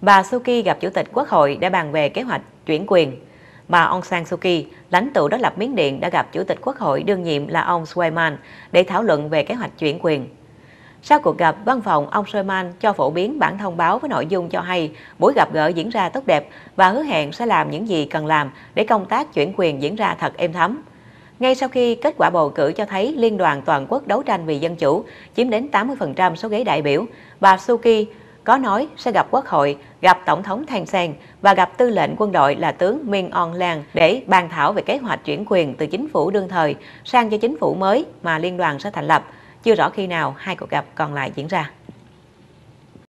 Bà Suki gặp Chủ tịch Quốc hội để bàn về kế hoạch chuyển quyền. Bà Aung San Suu Kyi, lãnh tụ đối lập Miến Điện đã gặp Chủ tịch Quốc hội đương nhiệm là ông Suleiman để thảo luận về kế hoạch chuyển quyền. Sau cuộc gặp, văn phòng ông Suleiman cho phổ biến bản thông báo với nội dung cho hay buổi gặp gỡ diễn ra tốt đẹp và hứa hẹn sẽ làm những gì cần làm để công tác chuyển quyền diễn ra thật êm thấm. Ngay sau khi kết quả bầu cử cho thấy Liên đoàn Toàn quốc đấu tranh vì Dân chủ chiếm đến 80% số ghế đại biểu, bà Suki có nói sẽ gặp Quốc hội, gặp Tổng thống Thanh Sen và gặp tư lệnh quân đội là tướng Minh On Lan để bàn thảo về kế hoạch chuyển quyền từ chính phủ đương thời sang cho chính phủ mới mà liên đoàn sẽ thành lập. Chưa rõ khi nào hai cuộc gặp còn lại diễn ra.